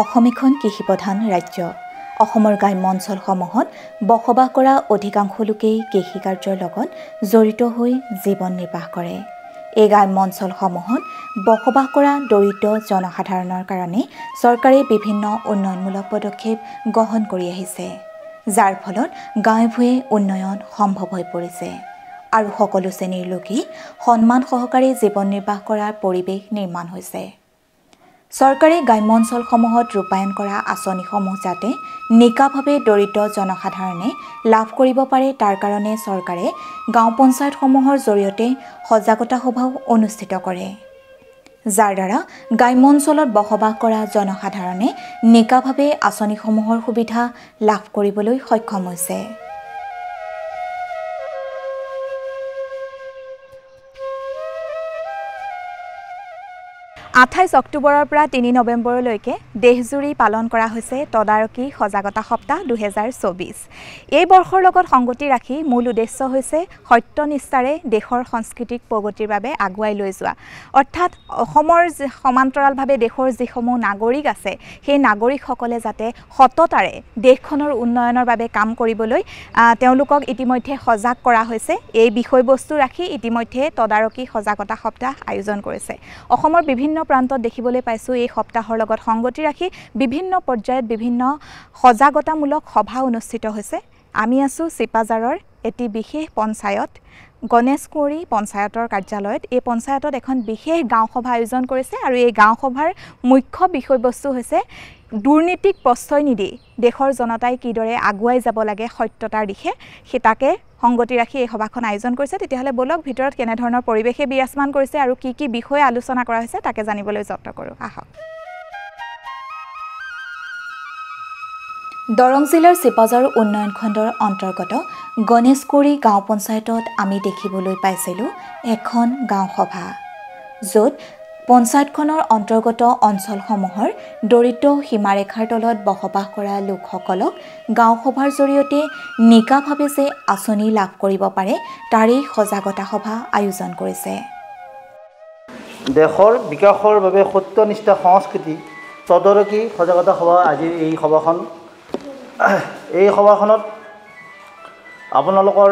অসম এখন কৃষিপ্ৰধান ৰাজ্য অসমৰ গ্ৰাম্য অঞ্চলসমূহত বসবাস কৰা অধিকাংশ লোকেই কৃষি কাৰ্যৰ লগত জড়িত হৈ জীৱন নিৰ্বাহ কৰে এই গ্ৰাম্য অঞ্চলসমূহত বসবাস কৰা দৰিদ্ৰ জনসাধাৰণৰ কাৰণে চৰকাৰে বিভিন্ন উন্নয়নমূলক পদক্ষেপ গ্ৰহণ কৰি আহিছে যাৰ ফলত গাঁৱে ভূঞে উন্নয়ন সম্ভৱ হৈ পৰিছে আৰু সকলো শ্ৰেণীৰ লোকেই সন্মান সহকাৰে জীৱন নিৰ্বাহ কৰাৰ পৰিৱেশ নিৰ্মাণ হৈছে চৰকাৰে গ্ৰাম্য অঞ্চলসমূহত ৰূপায়ণ কৰা আঁচনিসমূহ যাতে নিকাভাৱে দৰিদ্ৰ জনসাধাৰণে লাভ কৰিব পাৰে তাৰ কাৰণে চৰকাৰে গাঁও পঞ্চায়তসমূহৰ জৰিয়তে সজাগতা সভাও অনুষ্ঠিত কৰে যাৰ দ্বাৰা গ্ৰাম্য অঞ্চলত বসবাস কৰা জনসাধাৰণে নিকাভাৱে আঁচনিসমূহৰ সুবিধা লাভ কৰিবলৈ সক্ষম হৈছে আঠাইছ অক্টোবৰৰ পৰা তিনি নৱেম্বৰলৈকে দেশজুৰি পালন কৰা হৈছে তদাৰকী সজাগতা সপ্তাহ দুহেজাৰ চৌবিছ এই বৰ্ষৰ লগত সংগতি ৰাখি মূল উদ্দেশ্য হৈছে সত্য নিষ্ঠাৰে দেশৰ সাংস্কৃতিক প্ৰগতিৰ বাবে আগুৱাই লৈ যোৱা অৰ্থাৎ অসমৰ সমান্তৰালভাৱে দেশৰ যিসমূহ নাগৰিক আছে সেই নাগৰিকসকলে যাতে সততাৰে দেশখনৰ উন্নয়নৰ বাবে কাম কৰিবলৈ তেওঁলোকক ইতিমধ্যে সজাগ কৰা হৈছে এই বিষয়বস্তু ৰাখি ইতিমধ্যে তদাৰকী সজাগতা সপ্তাহ আয়োজন কৰিছে অসমৰ বিভিন্ন প্ৰান্তত দেখিবলৈ পাইছোঁ এই সপ্তাহৰ লগত সংগতি ৰাখি বিভিন্ন পৰ্যায়ত বিভিন্ন সজাগতামূলক সভা অনুষ্ঠিত হৈছে আমি আছোঁ চিপাজাৰৰ এটি বিশেষ পঞ্চায়ত গণেশ কুঁৱৰী পঞ্চায়তৰ কাৰ্যালয়ত এই পঞ্চায়তত এখন বিশেষ গাঁওসভা আয়োজন কৰিছে আৰু এই গাঁওসভাৰ মুখ্য বিষয়বস্তু হৈছে দুৰ্নীতিক প্ৰশ্ৰয় নিদি দেশৰ জনতাই কিদৰে আগুৱাই যাব লাগে সত্যতাৰ দিশে সেই তাকে সংগতি ৰাখি এই সভাখন আয়োজন কৰিছে তেতিয়াহ'লে ব'লক ভিতৰত কেনেধৰণৰ পৰিৱেশে বিৰাজমান কৰিছে আৰু কি কি বিষয়ে আলোচনা কৰা হৈছে তাকে জানিবলৈ যত্ন কৰোঁ আহক দৰং জিলাৰ চিপাজাৰ উন্নয়ন খণ্ডৰ অন্তৰ্গত গণেশগুৰি গাঁও পঞ্চায়তত আমি দেখিবলৈ পাইছিলোঁ এখন গাঁও সভা য'ত পঞ্চায়তখনৰ অন্তৰ্গত অঞ্চলসমূহৰ দৰিদ্ৰ সীমাৰেখাৰ তলত বসবাস কৰা লোকসকলক গাঁও সভাৰ জৰিয়তে নিকাভাৱে যে আঁচনি লাভ কৰিব পাৰে তাৰেই সজাগতা সভা আয়োজন কৰিছে দেশৰ বিকাশৰ বাবে সত্যনিষ্ঠা সংস্কৃতি তদৰকী সজাগতা সভা আজিৰ এই সভাখন এই সভাখনত আপোনালোকৰ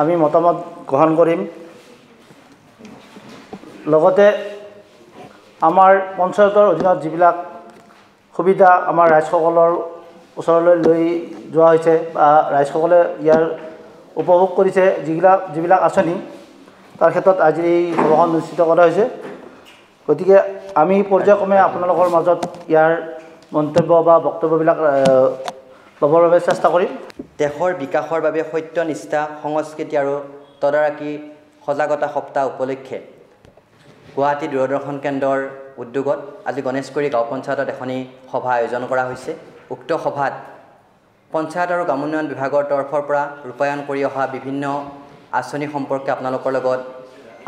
আমি মতামত গ্ৰহণ কৰিম লগতে আমাৰ পঞ্চায়তৰ অধীনত যিবিলাক সুবিধা আমাৰ ৰাইজসকলৰ ওচৰলৈ লৈ যোৱা হৈছে বা ৰাইজসকলে ইয়াৰ উপভোগ কৰিছে যিবিলাক যিবিলাক আঁচনি তাৰ ক্ষেত্ৰত আজি এই সভাখন অনুষ্ঠিত কৰা হৈছে গতিকে আমি পৰ্যায়ক্ৰমে আপোনালোকৰ মাজত ইয়াৰ মন্তব্য বা বক্তব্যবিলাক ল'বৰ বাবে চেষ্টা কৰিম দেশৰ বিকাশৰ বাবে সত্য নিষ্ঠা সংস্কৃতি আৰু তদাৰকী সজাগতা সপ্তাহ উপলক্ষে গুৱাহাটী দূৰদৰ্শন কেন্দ্ৰৰ উদ্যোগত আজি গণেশগুৰি গাঁও পঞ্চায়তত এখনি সভা আয়োজন কৰা হৈছে উক্ত সভাত পঞ্চায়ত আৰু গ্ৰামোন্নয়ন বিভাগৰ তৰফৰ পৰা ৰূপায়ণ কৰি অহা বিভিন্ন আঁচনি সম্পৰ্কে আপোনালোকৰ লগত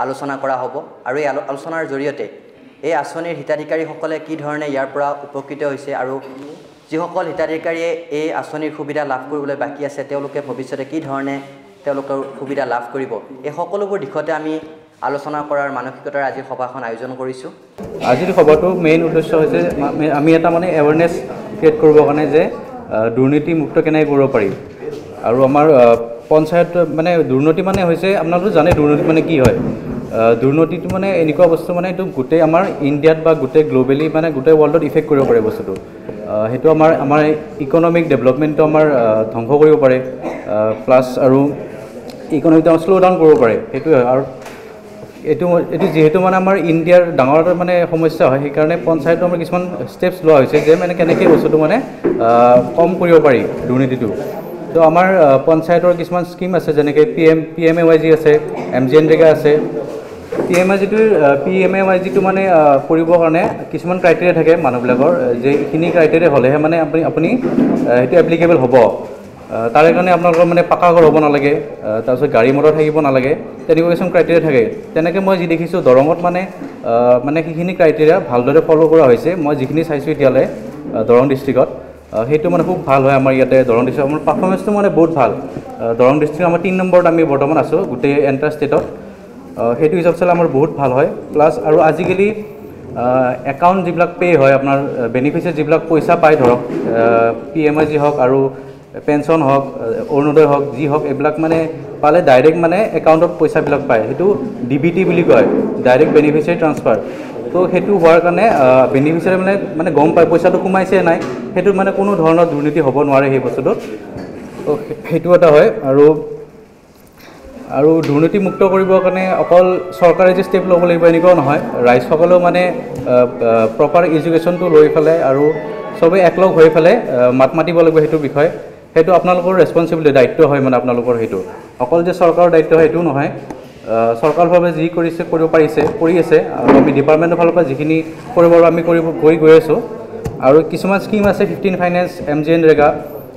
আলোচনা কৰা হ'ব আৰু এই আলো আলোচনাৰ জৰিয়তে এই আঁচনিৰ হিতাধিকাৰীসকলে কি ধৰণে ইয়াৰ পৰা উপকৃত হৈছে আৰু যিসকল হিতাধিকাৰীয়ে এই আঁচনিৰ সুবিধা লাভ কৰিবলৈ বাকী আছে তেওঁলোকে ভৱিষ্যতে কি ধৰণে তেওঁলোকৰ সুবিধা লাভ কৰিব এই সকলোবোৰ দিশতে আমি আলোচনা কৰাৰ মানসিকতাৰ আজি সভাখন আয়োজন কৰিছোঁ আজিৰ সভাটো মেইন উদ্দেশ্য হৈছে আমি এটা মানে এৱেৰনেছ ক্ৰিয়েট কৰিবৰ কাৰণে যে দুৰ্নীতিমুক্ত কেনেকৈ কৰিব পাৰি আৰু আমাৰ পঞ্চায়ত মানে দুৰ্নীতি মানে হৈছে আপোনালোকে জানে দুৰ্নীতি মানে কি হয় দুৰ্নীতিটো মানে এনেকুৱা বস্তু মানে এইটো গোটেই আমাৰ ইণ্ডিয়াত বা গোটেই গ্ল'বেলি মানে গোটেই ৱৰ্ল্ডত ইফেক্ট কৰিব পাৰে বস্তুটো সেইটো আমাৰ আমাৰ ইকনমিক ডেভেলপমেণ্টটো আমাৰ ধ্বংস কৰিব পাৰে প্লাছ আৰু ইকনমিকটো আমাৰ শ্ল' ডাউন কৰিব পাৰে সেইটোৱে হয় আৰু এইটো এইটো যিহেতু মানে আমাৰ ইণ্ডিয়াৰ ডাঙৰ এটা মানে সমস্যা হয় সেইকাৰণে পঞ্চায়তত আমাৰ কিছুমান ষ্টেপছ লোৱা হৈছে যে মানে কেনেকৈ বস্তুটো মানে কম কৰিব পাৰি দুৰ্নীতিটো তো আমাৰ পঞ্চায়তৰ কিছুমান স্কীম আছে যেনেকৈ P M P M A Y G আছে এম জি এন ৰেগা আছে পি এম আই জিটো পি এম এ ৱাই জিটো মানে কৰিবৰ কাৰণে কিছুমান ক্ৰাইটেৰিয়া থাকে মানুহবিলাকৰ যে এইখিনি ক্ৰাইটেৰিয়া হ'লেহে মানে আপুনি আপুনি সেইটো এপ্লিকেবল হ'ব তাৰে কাৰণে আপোনালোকৰ মানে পাকা ঘৰ হ'ব নালাগে তাৰপিছত গাড়ী মটৰ থাকিব নালাগে তেনেকুৱা কিছুমান ক্ৰাইটেৰিয়া থাকে তেনেকৈ মই যি দেখিছোঁ দৰঙত মানে মানে সেইখিনি ক্ৰাইটেৰিয়া ভালদৰে ফ'ল' কৰা হৈছে মই যিখিনি চাইছোঁ এতিয়ালৈ দৰং ডিষ্ট্ৰিক্টত সেইটো মানে খুব ভাল হয় আমাৰ ইয়াতে দৰং ডিষ্ট্ৰিক্ট আমাৰ পাৰফৰ্মেঞ্চটো মানে বহুত ভাল দৰং ডিষ্ট্ৰিক্ট আমাৰ তিনি নম্বৰত আমি বৰ্তমান আছোঁ গোটেই এণ্টাৰ ষ্টেটত সেইটো হিচাপ চালে আমাৰ বহুত ভাল হয় প্লাছ আৰু আজিকালি একাউণ্ট যিবিলাক পে' হয় আপোনাৰ বেনিফিচিয়েৰ যিবিলাক পইচা পায় ধৰক পি এম আই জি হওক আৰু পেঞ্চন হওক অৰুণোদয় হওক যি হওক এইবিলাক মানে পালে ডাইৰেক্ট মানে একাউণ্টত পইচাবিলাক পায় সেইটো ডি বি টি বুলি কয় ডাইৰেক্ট বেনিফিচিয়াৰী ট্ৰান্সফাৰ তো সেইটো হোৱাৰ কাৰণে বেনিফিচিয়াৰী মানে মানে গম পায় পইচাটো সোমাইছে নাই সেইটো মানে কোনো ধৰণৰ দুৰ্নীতি হ'ব নোৱাৰে সেই বস্তুটো তো সেইটো এটা হয় আৰু আৰু দুৰ্নীতিমুক্ত কৰিবৰ কাৰণে অকল চৰকাৰে যে ষ্টেপ ল'ব লাগিব এনেকুৱাও নহয় ৰাইজসকলেও মানে প্ৰপাৰ এডুকেশ্যনটো লৈ পেলাই আৰু চবেই একলগ হৈ পেলাই মাত মাতিব লাগিব সেইটো বিষয়ে সেইটো আপোনালোকৰ ৰেচপনচিবিলিটি দায়িত্ব হয় মানে আপোনালোকৰ সেইটো অকল যে চৰকাৰৰ দায়িত্ব হয় সেইটোও নহয় চৰকাৰভাৱে যি কৰিছে কৰিব পাৰিছে কৰি আছে আৰু আমি ডিপাৰ্টমেণ্টৰ ফালৰ পৰা যিখিনি কৰিব আমি কৰিব কৰি গৈ আছোঁ আৰু কিছুমান স্কীম আছে fifteen finance M G N REGA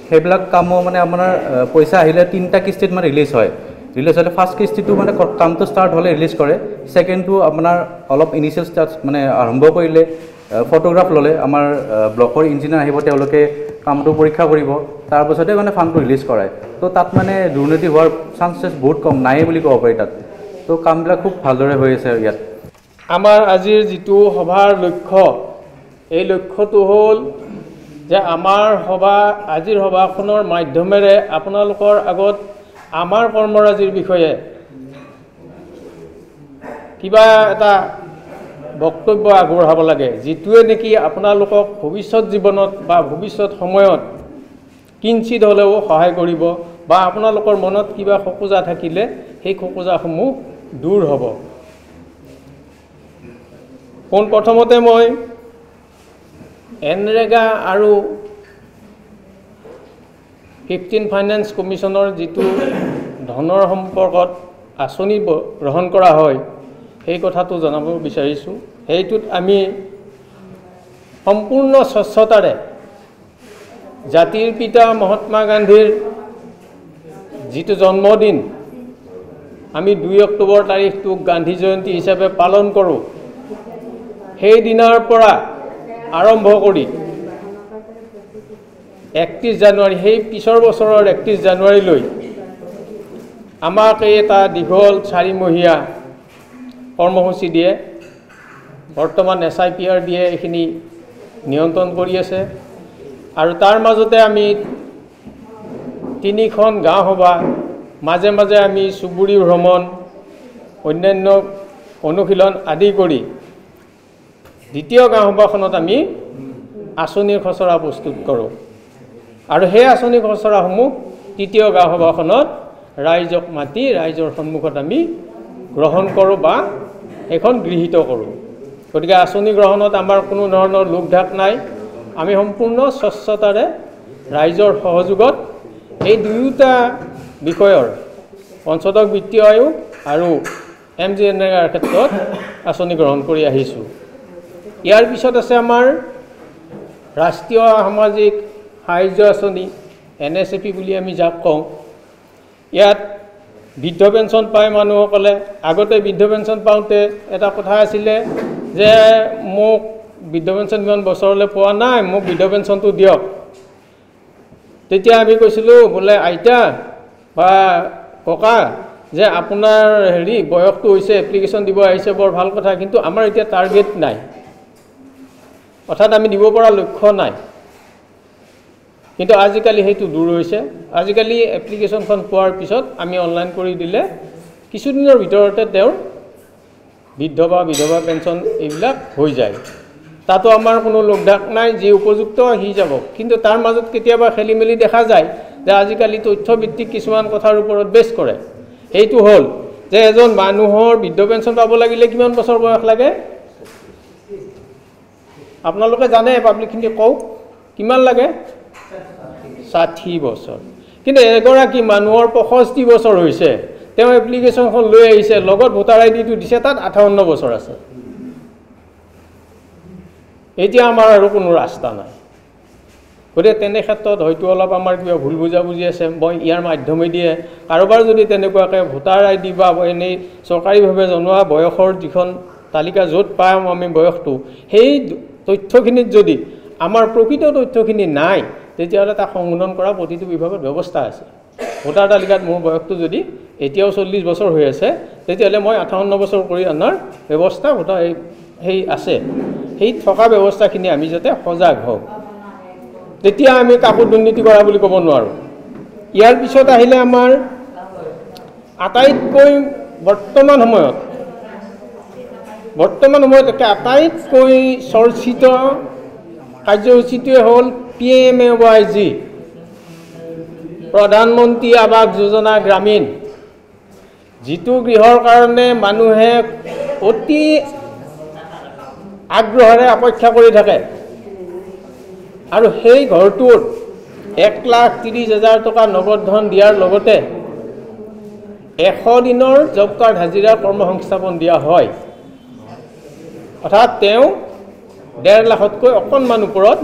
সেইবিলাক কামো মানে আপোনাৰ পইচা আহিলে তিনিটা কিস্তিত মানে ৰিলিজ হয় ৰিলিজ হ'লে ফাৰ্ষ্ট কিস্তিটো মানে কামটো ষ্টাৰ্ট হ'লে ৰিলিজ কৰে ছেকেণ্ডটো আপোনাৰ অলপ ইনিচিয়েল ষ্টাৰ্ট মানে আৰম্ভ কৰিলে ফটোগ্ৰাফ ল'লে আমাৰ ব্লকৰ ইঞ্জিনিয়াৰ আহিব তেওঁলোকে কামটো পৰীক্ষা কৰিব তাৰপিছতে মানে ফাণ্ডটো ৰিলিজ কৰে তো তাত মানে দুৰ্নীতি হোৱাৰ চান্সেছ বহুত কম নায়েই বুলি ক'ব পাৰি তাত তো কামবিলাক খুব ভালদৰে হৈ আছে ইয়াত আমাৰ আজিৰ যিটো সভাৰ লক্ষ্য এই লক্ষ্যটো হ'ল যে আমাৰ সভা আজিৰ সভাখনৰ মাধ্যমেৰে আপোনালোকৰ আগত আমাৰ কৰ্মৰাজিৰ বিষয়ে কিবা এটা বক্তব্য আগবঢ়াব লাগে যিটোৱে নেকি আপোনালোকক ভৱিষ্যত জীৱনত বা ভৱিষ্যত সময়ত কিঞ্চিত হ'লেও সহায় কৰিব বা আপোনালোকৰ মনত কিবা খোকোজা থাকিলে সেই খোকোজাসমূহ দূৰ হ'ব পোন প্ৰথমতে মই এনৰেগা আৰু ফিফটিন ফাইনেন্স কমিশ্যনৰ যিটো ধনৰ সম্পৰ্কত আঁচনি গ্ৰহণ কৰা হয় সেই কথাটো জনাব বিচাৰিছোঁ সেইটোত আমি সম্পূৰ্ণ স্বচ্ছতাৰে জাতিৰ পিতা মহাত্মা গান্ধীৰ যিটো জন্মদিন আমি দুই অক্টোবৰ তাৰিখটোক গান্ধী জয়ন্তী হিচাপে পালন কৰোঁ সেই দিনাৰ পৰা আৰম্ভ কৰি একত্ৰিছ জানুৱাৰী সেই পিছৰ বছৰৰ একত্ৰিছ জানুৱাৰীলৈ আমাক এই এটা দীঘল চাৰিমহীয়া কৰ্মসূচী দিয়ে বৰ্তমান এছ আই পি আৰ দিয়ে এইখিনি নিয়ন্ত্ৰণ কৰি আছে আৰু তাৰ মাজতে আমি তিনিখন গাঁওসভা মাজে মাজে আমি চুবুৰী ভ্ৰমণ অন্যান্য অনুশীলন আদি কৰি দ্বিতীয় গাঁওসভাখনত আমি আঁচনিৰ খচৰা প্ৰস্তুত কৰোঁ আৰু সেই আঁচনি খচৰাসমূহ তৃতীয় গাঁওসভাখনত ৰাইজক মাতি ৰাইজৰ সন্মুখত আমি গ্ৰহণ কৰোঁ বা সেইখন গৃহীত কৰোঁ গতিকে আঁচনি গ্ৰহণত আমাৰ কোনো ধৰণৰ লোকঢাক নাই আমি সম্পূৰ্ণ স্বচ্ছতাৰে ৰাইজৰ সহযোগত এই দুয়োটা বিষয়ৰ পঞ্চদশ বিত্তীয় আয়োগ আৰু এম জি এন ক্ষেত্ৰত আঁচনি গ্ৰহণ কৰি আহিছোঁ ইয়াৰ পিছত আছে আমাৰ ৰাষ্ট্ৰীয় সামাজিক সাহাৰ্য আঁচনি এন এছ এ পি বুলি আমি যাক কওঁ ইয়াত বৃদ্ধ পেঞ্চন পায় মানুহসকলে আগতে বৃদ্ধ পেঞ্চন পাওঁতে এটা কথা আছিলে যে মোক বৃদ্ধ পেঞ্চন ইমান বছৰলৈ পোৱা নাই মোক বৃদ্ধ পেঞ্চনটো দিয়ক তেতিয়া আমি কৈছিলোঁ বোলে আইতা বা ককা যে আপোনাৰ হেৰি বয়সটো হৈছে এপ্লিকেশ্যন দিব আহিছে বৰ ভাল কথা কিন্তু আমাৰ এতিয়া টাৰ্গেট নাই অৰ্থাৎ আমি দিব পৰা লক্ষ্য নাই কিন্তু আজিকালি সেইটো দূৰ হৈছে আজিকালি এপ্লিকেশ্যনখন পোৱাৰ পিছত আমি অনলাইন কৰি দিলে কিছুদিনৰ ভিতৰতে তেওঁৰ বৃদ্ধ বা বিধৱা পেঞ্চন এইবিলাক হৈ যায় তাতো আমাৰ কোনো লোকডাক নাই যি উপযুক্ত সি যাব কিন্তু তাৰ মাজত কেতিয়াবা খেলি মেলি দেখা যায় যে আজিকালি তথ্যভিত্তিক কিছুমান কথাৰ ওপৰত বেছ কৰে সেইটো হ'ল যে এজন মানুহৰ বৃদ্ধ পেঞ্চন পাব লাগিলে কিমান বছৰ বয়স লাগে আপোনালোকে জানে পাব্লিকখিনি কওক কিমান লাগে ষাঠি বছৰ কিন্তু এগৰাকী মানুহৰ পয়ষষ্ঠি বছৰ হৈছে তেওঁ এপ্লিকেশ্যনখন লৈ আহিছে লগত ভোটাৰ আই ডিটো দিছে তাত আঠাৱন্ন বছৰ আছে এতিয়া আমাৰ আৰু কোনো ৰাস্তা নাই গতিকে তেনে ক্ষেত্ৰত হয়তো অলপ আমাৰ কিবা ভুল বুজাবুজি আছে মই ইয়াৰ মাধ্যমেদিয়ে কাৰোবাৰ যদি তেনেকুৱাকৈ ভোটাৰ আই ডি বা এনেই চৰকাৰীভাৱে জনোৱা বয়সৰ যিখন তালিকা য'ত পাম আমি বয়সটো সেই তথ্যখিনিত যদি আমাৰ প্ৰকৃত তথ্যখিনি নাই তেতিয়াহ'লে তাক সংশোধন কৰা প্ৰতিটো বিভাগত ব্যৱস্থা আছে ভোটাৰ তালিকাত মোৰ বয়সটো যদি এতিয়াও চল্লিছ বছৰ হৈ আছে তেতিয়াহ'লে মই আঠাৱন্ন বছৰ কৰি অনাৰ ব্যৱস্থা ভোটাৰ সেই আছে সেই থকা ব্যৱস্থাখিনি আমি যাতে সজাগ হওঁ তেতিয়া আমি কাকো দুৰ্নীতি কৰা বুলি ক'ব নোৱাৰোঁ ইয়াৰ পিছত আহিলে আমাৰ আটাইতকৈ বৰ্তমান সময়ত বৰ্তমান সময়ত এতিয়া আটাইতকৈ চৰ্চিত কাৰ্যসূচীটোৱে হ'ল P M A Y G Pradhan Mantri Awas যোজনা গ্ৰামীণ যিটো গৃহৰ কাৰণে মানুহে অতি আগ্ৰহেৰে অপেক্ষা কৰি থাকে আৰু সেই ঘৰটোত এক লাখ ত্ৰিছ হাজাৰ টকা নগদ ধন দিয়াৰ লগতে এশ দিনৰ জব কাৰ্ড হাজিৰা সংস্থাপন দিয়া হয় অৰ্থাৎ তেওঁ ডেৰ লাখতকৈ অকণমান ওপৰত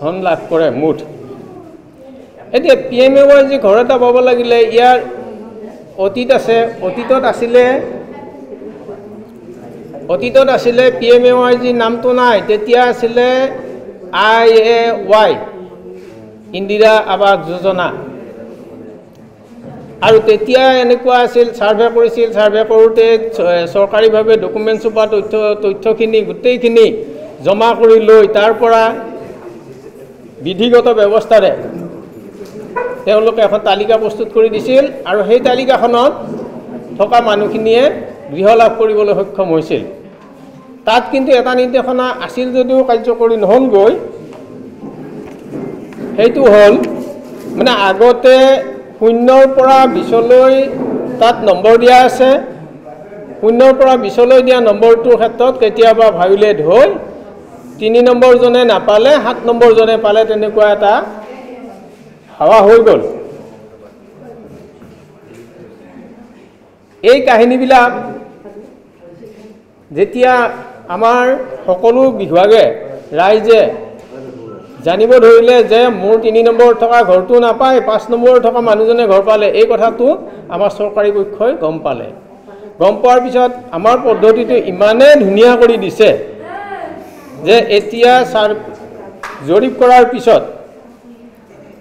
ধন লাভ কৰে মুঠ এতিয়া পি এম এ ৱাই যি ঘৰ এটা পাব লাগিলে ইয়াৰ অতীত আছে অতীতত আছিলে অতীতত আছিলে পি এম এ ৱাই যি নামটো নাই তেতিয়া আছিলে আই এ ৱাই ইন্দিৰা আৱাস যোজনা আৰু তেতিয়া এনেকুৱা আছিল ছাৰ্ভে কৰিছিল ছাৰ্ভে কৰোঁতে চৰকাৰীভাৱে ডকুমেণ্টছ বা তথ্য তথ্যখিনি গোটেইখিনি জমা কৰি লৈ তাৰ পৰা বিধিগত ব্যৱস্থাৰে তেওঁলোকে এখন তালিকা প্ৰস্তুত কৰি দিছিল আৰু সেই তালিকাখনত থকা মানুহখিনিয়ে গৃহ লাভ কৰিবলৈ সক্ষম হৈছিল তাত কিন্তু এটা নিৰ্দেশনা আছিল যদিও কাৰ্যকৰী নহ'লগৈ সেইটো হ'ল মানে আগতে শূন্যৰ পৰা বিছলৈ তাত নম্বৰ দিয়া আছে শূন্যৰ পৰা বিছলৈ দিয়া নম্বৰটোৰ ক্ষেত্ৰত কেতিয়াবা ভায়োলেট হৈ তিনি নম্বৰজনে নাপালে সাত নম্বৰজনে পালে তেনেকুৱা এটা হাৱা হৈ গ'ল এই কাহিনীবিলাক যেতিয়া আমাৰ সকলো বিভাগে ৰাইজে জানিব ধৰিলে যে মোৰ তিনি নম্বৰত থকা ঘৰটো নাপায় পাঁচ নম্বৰত থকা মানুহজনে ঘৰ পালে এই কথাটো আমাৰ চৰকাৰী পক্ষই গম পালে গম পোৱাৰ পিছত আমাৰ পদ্ধতিটো ইমানেই ধুনীয়া কৰি দিছে যে এতিয়া ছাৰ জৰীপ কৰাৰ পিছত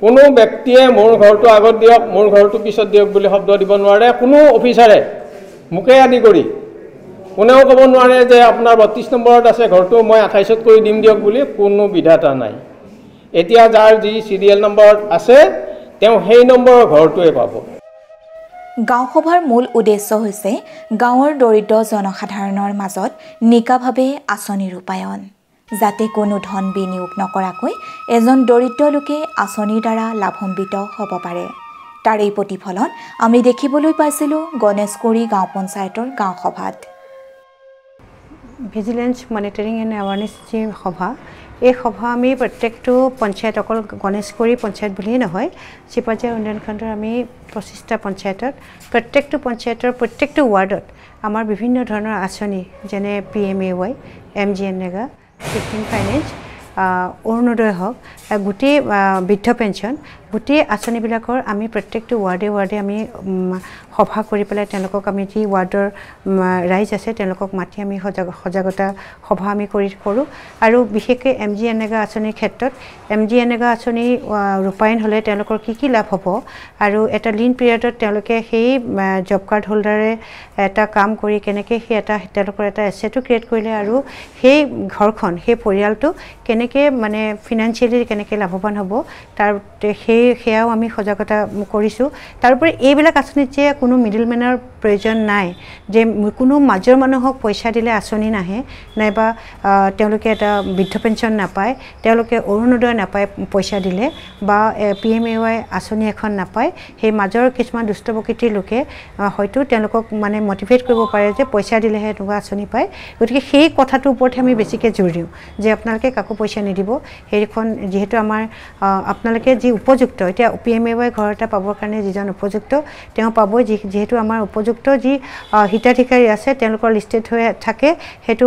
কোনো ব্যক্তিয়ে মোৰ ঘৰটো আগত দিয়ক মোৰ ঘৰটো পিছত দিয়ক বুলি শব্দ দিব নোৱাৰে কোনো অফিচাৰে মোকে আদি কৰি কোনেও ক'ব নোৱাৰে যে আপোনাৰ বত্ৰিছ নম্বৰত আছে ঘৰটো মই আঠাইছত কৰি দিম দিয়ক বুলি কোনো বিধাতা নাই এতিয়া যাৰ যি চিৰিয়েল নম্বৰত আছে তেওঁ সেই নম্বৰৰ ঘৰটোৱে পাব গাঁও সভাৰ মূল উদ্দেশ্য হৈছে গাঁৱৰ দৰিদ্ৰ জনসাধাৰণৰ মাজত নিকাভাৱে আঁচনি ৰূপায়ণ যাতে কোনো ধন বিনিয়োগ নকৰাকৈ এজন দৰিদ্ৰ লোকে আঁচনিৰ দ্বাৰা লাভান্বিত হ'ব পাৰে তাৰেই প্ৰতিফলন আমি দেখিবলৈ পাইছিলোঁ গণেশগুৰি গাঁও পঞ্চায়তৰ গাঁও সভাত ভিজিলেঞ্চ মনিটৰিং এণ্ড এৱাৰনেছ যি সভা এই সভা আমি প্ৰত্যেকটো পঞ্চায়ত অকল গণেশগুৰি পঞ্চায়ত বুলিয়েই নহয় চি পৰ্যায়ৰ উন্নয়ন খণ্ডৰ আমি পঁচিছটা পঞ্চায়তত প্ৰত্যেকটো পঞ্চায়তৰ প্ৰত্যেকটো ৱাৰ্ডত আমাৰ বিভিন্ন ধৰণৰ আঁচনি যেনে P M A Y M G N নেগা কৃষিম ফাইনেন্স অৰুণোদয় হওক গোটেই বৃদ্ধ পেঞ্চন গোটেই আঁচনিবিলাকৰ আমি প্ৰত্যেকটো ৱাৰ্ডে ৱাৰ্ডে আমি সভা কৰি পেলাই তেওঁলোকক আমি যি ৱাৰ্ডৰ ৰাইজ আছে তেওঁলোকক মাতি আমি সজাগ সজাগতা সভা আমি কৰি কৰোঁ আৰু বিশেষকৈ এম জি এনেগা আঁচনিৰ ক্ষেত্ৰত এম জি এনেগা আঁচনি ৰূপায়ণ হ'লে তেওঁলোকৰ কি কি লাভ হ'ব আৰু এটা লীন পিৰিয়ডত তেওঁলোকে সেই জব কাৰ্ড হোল্ডাৰে এটা কাম কৰি কেনেকৈ সেই এটা তেওঁলোকৰ এটা এছেটো ক্ৰিয়েট কৰিলে আৰু সেই ঘৰখন সেই পৰিয়ালটো কেনেকৈ মানে ফিনেন্সিয়েলি কেনেকৈ লাভৱান হ'ব তাৰ সেই সেই সেয়াও আমি সজাগতা কৰিছোঁ তাৰোপৰি এইবিলাক আঁচনিত যে কোনো মিডিল মেনৰ প্ৰয়োজন নাই যে কোনো মাজৰ মানুহক পইচা দিলে আঁচনি নাহে নাইবা তেওঁলোকে এটা বৃদ্ধ পেঞ্চন নাপায় তেওঁলোকে অৰুণোদয় নাপায় পইচা দিলে বা পি এম এ ৱাই আঁচনি এখন নাপায় সেই মাজৰ কিছুমান দুষ্ট প্ৰকৃতিৰ লোকে হয়তো তেওঁলোকক মানে মটিভেট কৰিব পাৰে যে পইচা দিলেহে এনেকুৱা আঁচনি পায় গতিকে সেই কথাটোৰ ওপৰতহে আমি বেছিকৈ জোৰ দিওঁ যে আপোনালোকে কাকো পইচা নিদিব সেইখন যিহেতু আমাৰ আপোনালোকে যি উপযুক্ত উপযুক্ত এতিয়া পি এম এ ৱাই ঘৰ এটা পাবৰ কাৰণে যিজন উপযুক্ত তেওঁ পাবই যি যিহেতু আমাৰ উপযুক্ত যি হিতাধিকাৰী আছে তেওঁলোকৰ লিষ্টেড হৈ থাকে সেইটো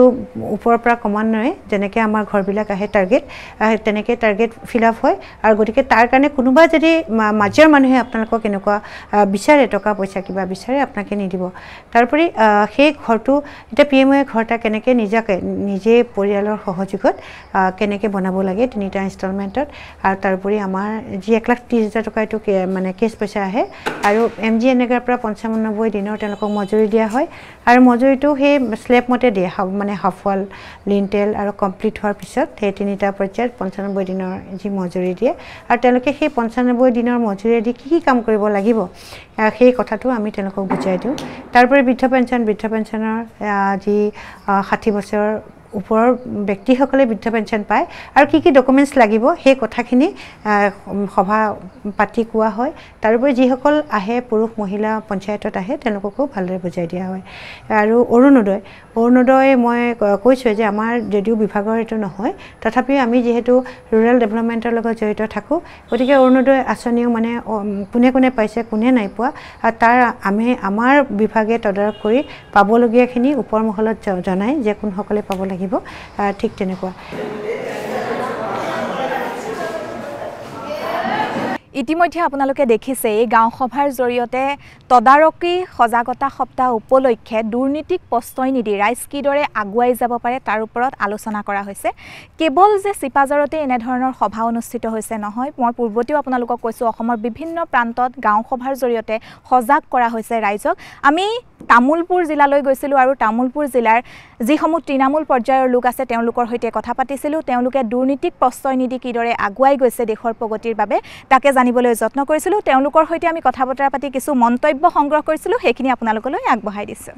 ওপৰৰ পৰা ক্ৰমান্বয়ে যেনেকৈ আমাৰ ঘৰবিলাক আহে টাৰ্গেট তেনেকৈ টাৰ্গেট ফিল আপ হয় আৰু গতিকে তাৰ কাৰণে কোনোবা যদি মাজৰ মানুহে আপোনালোকক এনেকুৱা বিচাৰে টকা পইচা কিবা বিচাৰে আপোনাকে নিদিব তাৰোপৰি সেই ঘৰটো এতিয়া পি এম ৱাই ঘৰ এটা কেনেকৈ নিজাকে নিজে পৰিয়ালৰ সহযোগত কেনেকৈ বনাব লাগে তিনিটা ইনষ্টলমেণ্টত আৰু তাৰোপৰি আমাৰ যি এক লাখ লাখ ত্ৰিছ হাজাৰ টকা এইটো মানে কেছ পইচা আহে আৰু এম জি এনেকাৰ পৰা পঞ্চানব্বৈ দিনৰ তেওঁলোকক মজুৰি দিয়া হয় আৰু মজুৰিটো সেই শ্লেপমতে দিয়ে হাফ মানে হাফ ৱাল লিণ্টেল আৰু কমপ্লিট হোৱাৰ পিছত সেই তিনিটা পৰ্যায়ত পঞ্চানব্বৈ দিনৰ যি মজুৰি দিয়ে আৰু তেওঁলোকে সেই পঞ্চানব্বৈ দিনৰ মজুৰিয়ে দি কি কি কাম কৰিব লাগিব সেই কথাটো আমি তেওঁলোকক বুজাই দিওঁ তাৰোপৰি বৃদ্ধ পেঞ্চন বৃদ্ধ পেঞ্চনৰ যি ষাঠি বছৰ ওপৰৰ ব্যক্তিসকলে বৃদ্ধ পেঞ্চন পায় আৰু কি কি ডকুমেণ্টছ লাগিব সেই কথাখিনি সভা পাতি কোৱা হয় তাৰোপৰি যিসকল আহে পুৰুষ মহিলা পঞ্চায়তত আহে তেওঁলোককো ভালদৰে বুজাই দিয়া হয় আৰু অৰুণোদয় অৰুণোদয় মই কৈছোঁ যে আমাৰ যদিও বিভাগৰ এইটো নহয় তথাপিও আমি যিহেতু ৰুৰেল ডেভেলপমেণ্টৰ লগত জড়িত থাকোঁ গতিকে অৰুণোদয় আঁচনিও মানে কোনে কোনে পাইছে কোনে নাই পোৱা তাৰ আমি আমাৰ বিভাগে তদাৰক কৰি পাবলগীয়াখিনি ওপৰ মহলত জনাই যে কোনসকলে পাব লাগিব ঠিক তেনেকুৱা ইতিমধ্যে আপোনালোকে দেখিছে এই গাঁওসভাৰ জৰিয়তে তদাৰকী সজাগতা সপ্তাহ উপলক্ষে দুৰ্নীতিক প্ৰশ্ৰয় নিদি ৰাইজ কিদৰে আগুৱাই যাব পাৰে তাৰ ওপৰত আলোচনা কৰা হৈছে কেৱল যে চিপাজাৰতে এনেধৰণৰ সভা অনুষ্ঠিত হৈছে নহয় মই পূৰ্বতেও আপোনালোকক কৈছোঁ অসমৰ বিভিন্ন প্ৰান্তত গাঁওসভাৰ জৰিয়তে সজাগ কৰা হৈছে ৰাইজক আমি তামোলপুৰ জিলালৈ গৈছিলোঁ আৰু তামোলপুৰ জিলাৰ যিসমূহ তৃণমূল পৰ্যায়ৰ লোক আছে তেওঁলোকৰ সৈতে কথা পাতিছিলোঁ তেওঁলোকে দুৰ্নীতিক প্ৰশ্ৰয় নিদি কিদৰে আগুৱাই গৈছে দেশৰ প্ৰগতিৰ বাবে তাকে জানিবলৈ যত্ন কৰিছিলোঁ তেওঁলোকৰ সৈতে আমি কথা বতৰা পাতি কিছু মন্তব্য সংগ্ৰহ কৰিছিলোঁ সেইখিনি আপোনালোকলৈ আগবঢ়াই দিছোঁ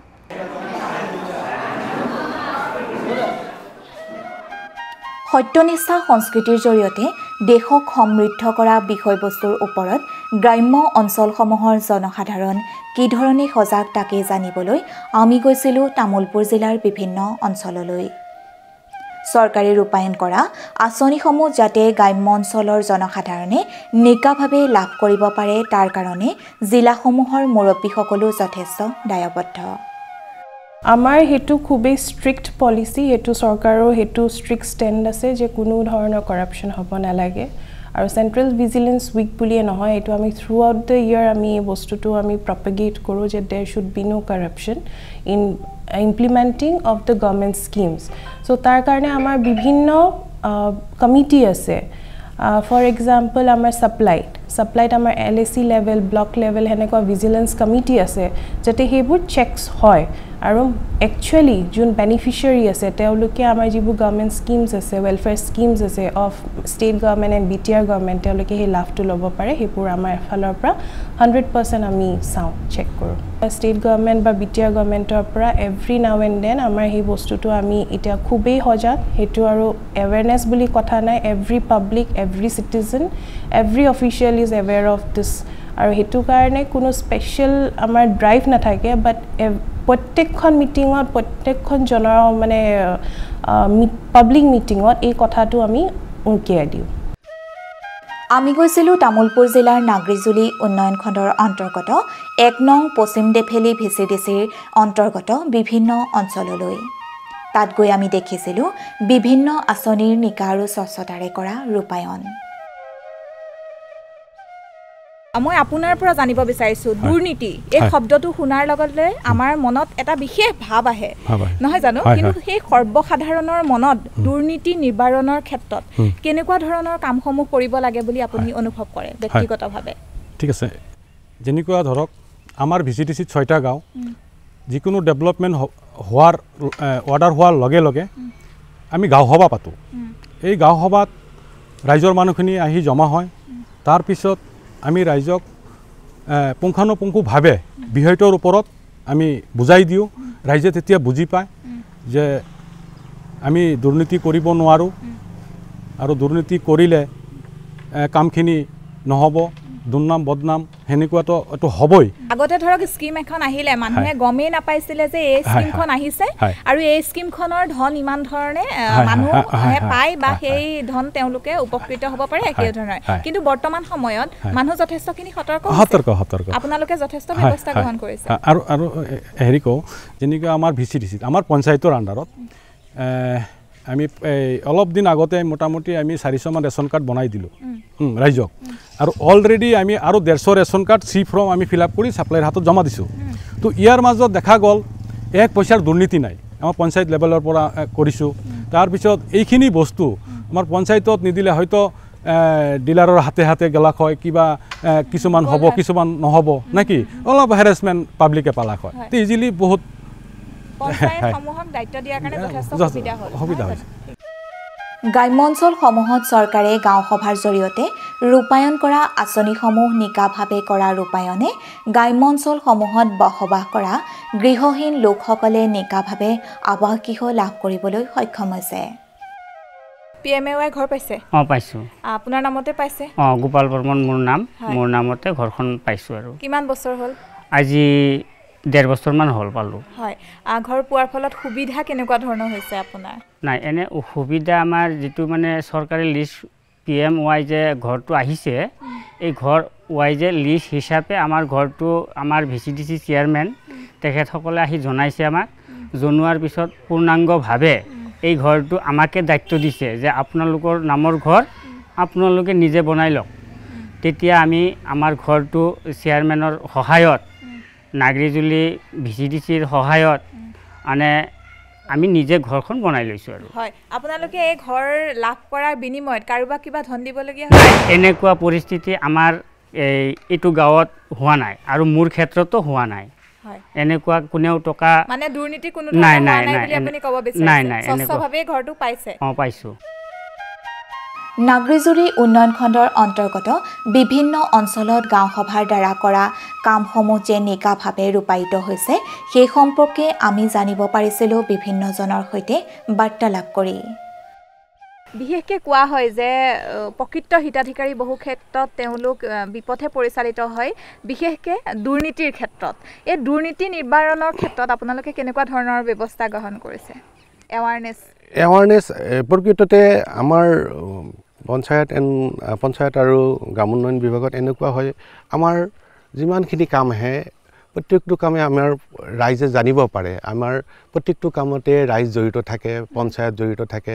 সত্যনিষ্ঠা সংস্কৃতিৰ জৰিয়তে দেশক সমৃদ্ধ কৰা বিষয়বস্তুৰ ওপৰত গ্ৰাম্য অঞ্চলসমূহৰ জনসাধাৰণ কি ধৰণে সজাগ তাকে জানিবলৈ আমি গৈছিলোঁ তামোলপুৰ জিলাৰ বিভিন্ন অঞ্চললৈ চৰকাৰে ৰূপায়ণ কৰা আঁচনিসমূহ যাতে গ্ৰাম্য অঞ্চলৰ জনসাধাৰণে নিকাভাৱে লাভ কৰিব পাৰে তাৰ কাৰণে জিলাসমূহৰ মুৰব্বীসকলো যথেষ্ট দায়বদ্ধ আমাৰ সেইটো খুবেই ষ্ট্ৰিক্ট পলিচি সেইটো চৰকাৰৰ সেইটো ষ্ট্ৰিক্ট ষ্টেণ্ড আছে যে কোনো ধৰণৰ কৰাপশ্যন হ'ব নালাগে আৰু চেণ্ট্ৰেল ভিজিলেঞ্চ উইক বুলিয়ে নহয় এইটো আমি থ্ৰু আউট দ্য ইয়েৰ আমি এই বস্তুটো আমি প্ৰপেগেট কৰোঁ যে there should be no' corruption in implementing of the government schemes so' তাৰ কাৰণে আমাৰ বিভিন্ন কমিটি আছে ফৰ এক্সাম্পল আমাৰ ছাপ্লাইট ছাপ্লাইত আমাৰ L A C level block level সেনেকুৱা ভিজিলেঞ্চ কমিটি আছে যাতে সেইবোৰ চেকছ হয় আৰু একচুৱেলি যোন বেনিফিচিয়াৰী আছে তেওঁলোকে আমাৰ যিবোৰ গভমেণ্ট স্কিমছ আছে ৱেলফেয়াৰ স্কিমছ আছে of state government and B T R government তেওঁলোকে সেই লাভটো ল'ব পাৰে সেইবোৰ আমাৰ এফালৰ পৰা হাণ্ড্ৰেড পাৰ্চেণ্ট আমি চাওঁ চেক কৰোঁ ষ্টেট গভমেণ্ট বা বি টি আৰ গভমেণ্টৰ পৰা এভৰি নাও এণ্ড দেন আমাৰ সেই বস্তুটো আমি এতিয়া খুবেই সজাগ সেইটো আৰু এৱেৰনেছ বুলি কথা নাই every public every citizen every official is aware of this আৰু সেইটো কাৰণে কোনো স্পেচিয়েল আমাৰ ড্ৰাইভ নাথাকে বাট প্ৰত্যেকখন মিটিঙত প্ৰত্যেকখন জনৰ মানে পাব্লিক মিটিঙত এই কথাটো আমি উকিয়াই দিওঁ আমি গৈছিলোঁ তামোলপুৰ জিলাৰ নাগৰিজুলি উন্নয়ন খণ্ডৰ অন্তৰ্গত এক নং পশ্চিম দেফেলি ভি চি ডি চিৰ অন্তৰ্গত বিভিন্ন অঞ্চললৈ তাত গৈ আমি দেখিছিলোঁ বিভিন্ন আঁচনিৰ নিকা আৰু স্বচ্ছতাৰে কৰা ৰূপায়ণ মই আপোনাৰ পৰা জানিব বিচাৰিছোঁ দুৰ্নীতি এই শব্দটো শুনাৰ লগে লগে আমাৰ মনত এটা বিশেষ ভাৱ আহে নহয় জানো কিন্তু সেই সৰ্বসাধাৰণৰ মনত দুৰ্নীতি নিবাৰণৰ ক্ষেত্ৰত কেনেকুৱা ধৰণৰ কামসমূহ কৰিব লাগে বুলি আপুনি অনুভৱ কৰে ব্যক্তিগতভাৱে ঠিক আছে যেনেকুৱা ধৰক আমাৰ ভি চি ডি চিত ছয়টা গাঁও যিকোনো ডেভেলপমেণ্ট হোৱাৰ অৰ্ডাৰ হোৱাৰ লগে লগে আমি গাঁওসভা পাতোঁ এই গাঁও সভাত ৰাইজৰ মানুহখিনি আহি জমা হয় তাৰপিছত আমি ৰাইজক পুংখানুপুংখুভাৱে বিষয়টোৰ ওপৰত আমি বুজাই দিওঁ ৰাইজে তেতিয়া বুজি পায় যে আমি দুৰ্নীতি কৰিব নোৱাৰোঁ আৰু দুৰ্নীতি কৰিলে কামখিনি নহ'ব দুর্নাম বদনাম হেনেকুয়াতো এটু হবই আগতে ধরক স্কিম এখন আহিলে মানুহে গমে না যে এই স্কিমখন আহিছে আৰু এই স্কিমখনৰ ধন ইমান ধৰণে মানুহে পাই বা সেই ধন তেওঁলোকে উপকৃত হ'ব পাৰে একে ধৰণৰ কিন্তু বৰ্তমান সময়ত মানুহ যথেষ্টখিনি সতৰ্ক সতৰ্ক সতৰ্ক আপোনালোকে যথেষ্ট ব্যৱস্থা গ্ৰহণ কৰিছে আৰু আৰু হেৰি কওঁ যেনেকৈ আমাৰ ভি চি ডি চিত আমাৰ পঞ্চায়তৰ আণ্ডাৰত আমি এই অলপ দিন আগতে মোটামুটি আমি চাৰিশমান ৰেচন কাৰ্ড বনাই দিলোঁ ৰাইজক আৰু অলৰেডি আমি আৰু ডেৰশ ৰেচন কাৰ্ড চি ফৰ্ম আমি ফিল আপ কৰি চাপ্লাইৰ হাতত জমা দিছোঁ তো ইয়াৰ মাজত দেখা গ'ল এক পইচাৰ দুৰ্নীতি নাই আমাৰ পঞ্চায়ত লেভেলৰ পৰা কৰিছোঁ তাৰপিছত এইখিনি বস্তু আমাৰ পঞ্চায়তত নিদিলে হয়তো ডিলাৰৰ হাতে হাতে গেলাখ হয় কিবা কিছুমান হ'ব কিছুমান নহ'ব নে কি অলপ হেৰাচমেণ্ট পাব্লিকে পালাক হয় ইজিলি বহুত গ্ৰাম্য অঞ্চলসমূহত চৰকাৰে গাঁও সভাৰ জৰিয়তে ৰূপায়ণ কৰা আঁচনিসমূহ নিকাভাৱে কৰা ৰূপায়ণে গ্ৰাম্য অঞ্চলসমূহত বসবাস কৰা গৃহহীন লোকসকলে নিকাভাৱে আৱাস গৃহ লাভ কৰিবলৈ সক্ষম হৈছে পি এম এ ৱাই ঘৰ পাইছে অঁ পাইছোঁ আপোনাৰ নামতে পাইছে অঁ গোপাল বৰ্মন মোৰ নাম মোৰ নামতে ঘৰখন পাইছোঁ আৰু কিমান বছৰ হ'ল আজি ডেৰ বছৰমান হ'ল পালোঁ হয় ঘৰ পোৱাৰ ফলত সুবিধা কেনেকুৱা ধৰণৰ হৈছে আপোনাৰ নাই এনে সুবিধা আমাৰ যিটো মানে চৰকাৰী লিষ্ট পি এম ৱাই যে ঘৰটো আহিছে এই ঘৰ ৱাই যে লিষ্ট হিচাপে আমাৰ ঘৰটো আমাৰ V C D C chairman তেখেতসকলে আহি জনাইছে আমাক জনোৱাৰ পিছত পূৰ্ণাংগভাৱে এই ঘৰটো আমাকে দায়িত্ব দিছে যে আপোনালোকৰ নামৰ ঘৰ আপোনালোকে নিজে বনাই লওক তেতিয়া আমি আমাৰ ঘৰটো চেয়াৰমেনৰ সহায়ত নাগৰীজুলি ভি চি ডি চিৰ সহায়ত মানে আমি নিজে ঘৰখন বনাই লৈছোঁ আৰু হয় আপোনালোকে এই ঘৰ লাভ কৰাৰ বিনিময়ত কাৰোবাক কিবা ধন দিবলগীয়া এনেকুৱা পৰিস্থিতি আমাৰ এই এইটো গাঁৱত হোৱা নাই আৰু মোৰ ক্ষেত্ৰতো হোৱা নাই এনেকুৱা কোনেও টকা মানে দুৰ্নীতি কোনো নাই নাই নাই নাই নাই নাই এনেকুৱা ঘৰটো পাইছে অঁ পাইছোঁ নাগৰিজুৰি উন্নয়ন খণ্ডৰ অন্তৰ্গত বিভিন্ন অঞ্চলত গাঁওসভাৰ দ্বাৰা কৰা কামসমূহ যে নিকাভাৱে ৰূপায়িত হৈছে সেই সম্পৰ্কে আমি জানিব পাৰিছিলোঁ বিভিন্নজনৰ সৈতে বাৰ্তালাপ কৰি বিশেষকৈ কোৱা হয় যে প্ৰকৃত হিতাধিকাৰী বহু ক্ষেত্ৰত তেওঁলোক বিপথে পৰিচালিত হয় বিশেষকৈ দুৰ্নীতিৰ ক্ষেত্ৰত এই দুৰ্নীতি নিবাৰণৰ ক্ষেত্ৰত আপোনালোকে কেনেকুৱা ধৰণৰ ব্যৱস্থা গ্ৰহণ কৰিছে এৱাৰনেছ এৱাৰনেছ প্ৰকৃততে আমাৰ পঞ্চায়ত এন পঞ্চায়ত আৰু গ্ৰামোন্নয়ন বিভাগত এনেকুৱা হয় আমাৰ যিমানখিনি কাম আহে প্ৰত্যেকটো কামে আমাৰ ৰাইজে জানিব পাৰে আমাৰ প্ৰত্যেকটো কামতে ৰাইজ জড়িত থাকে পঞ্চায়ত জড়িত থাকে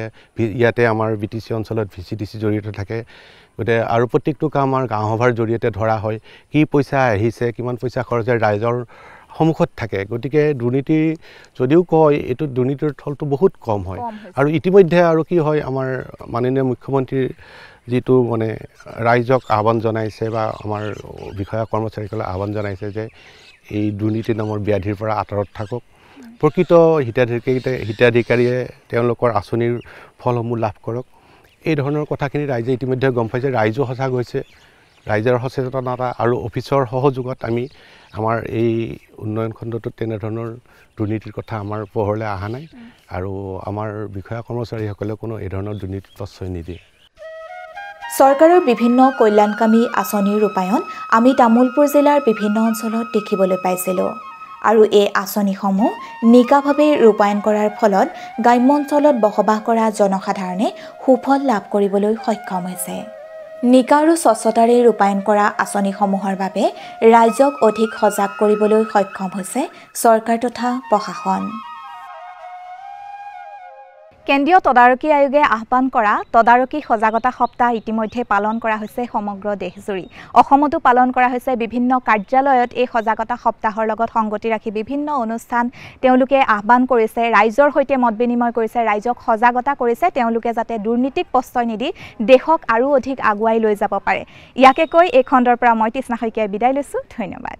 ইয়াতে আমাৰ বি টি চি অঞ্চলত ভি চি ডি চি জড়িত থাকে গতিকে আৰু প্ৰত্যেকটো কাম আমাৰ গাঁওসভাৰ জৰিয়তে ধৰা হয় কি পইচা আহিছে কিমান পইচা খৰচ হয় ৰাইজৰ সন্মুখত থাকে গতিকে দুৰ্নীতি যদিও কয় এইটো দুৰ্নীতিৰ থলটো বহুত কম হয় আৰু ইতিমধ্যে আৰু কি হয় আমাৰ মাননীয় মুখ্যমন্ত্ৰীৰ যিটো মানে ৰাইজক আহ্বান জনাইছে বা আমাৰ বিষয়া কৰ্মচাৰীসকলে আহ্বান জনাইছে যে এই দুৰ্নীতি নামৰ ব্যাধিৰ পৰা আঁতৰত থাকক প্ৰকৃত প্ৰকৃত হিতাধিকাৰীয়ে তেওঁলোকৰ আঁচনিৰ ফলসমূহ লাভ কৰক এই ধৰণৰ কথাখিনি ৰাইজে ইতিমধ্যে গম পাইছে ৰাইজো সজাগ হৈছে ৰাইজৰ সচেতনতা আৰু অফিচৰ সহযোগত আমি আমাৰ এই উন্নয়ন খণ্ডটোত তেনেধৰণৰ দুৰ্নীতিৰ কথা আমাৰ পোহৰলৈ অহা নাই আৰু আমাৰ বিষয়া কৰ্মচাৰীসকলে কোনো এইধৰণৰ দুৰ্নীতিত আশ্ৰয় নিদিয়ে চৰকাৰৰ বিভিন্ন কল্যাণকামী আঁচনিৰ ৰূপায়ণ আমি তামোলপুৰ জিলাৰ বিভিন্ন অঞ্চলত দেখিবলৈ পাইছিলোঁ আৰু এই আঁচনিসমূহ নিকাভাৱে ৰূপায়ণ কৰাৰ ফলত গ্ৰাম্য অঞ্চলত বসবাস কৰা জনসাধাৰণে সুফল লাভ কৰিবলৈ সক্ষম হৈছে নিকা আৰু স্বচ্ছতাৰে ৰূপায়ণ কৰা আঁচনিসমূহৰ বাবে ৰাইজক অধিক সজাগ কৰিবলৈ সক্ষম হৈছে চৰকাৰ তথা প্ৰশাসন কেন্দ্ৰীয় তদাৰকী আয়োগে আহ্বান কৰা তদাৰকী সজাগতা সপ্তাহ ইতিমধ্যে পালন কৰা হৈছে সমগ্ৰ দেশজুৰি অসমতো পালন কৰা হৈছে বিভিন্ন কাৰ্যালয়ত এই সজাগতা সপ্তাহৰ লগত সংগতি ৰাখি বিভিন্ন অনুষ্ঠান তেওঁলোকে আহ্বান কৰিছে ৰাইজৰ সৈতে মত বিনিময় কৰিছে ৰাইজক সজাগতা কৰিছে তেওঁলোকে যাতে দুৰ্নীতিক প্ৰশ্ৰয় নিদি দেশক আৰু অধিক আগুৱাই লৈ যাব পাৰে ইয়াকে কৈ এই খণ্ডৰ পৰা মই তৃষ্ণা শইকীয়াই বিদায় লৈছোঁ ধন্যবাদ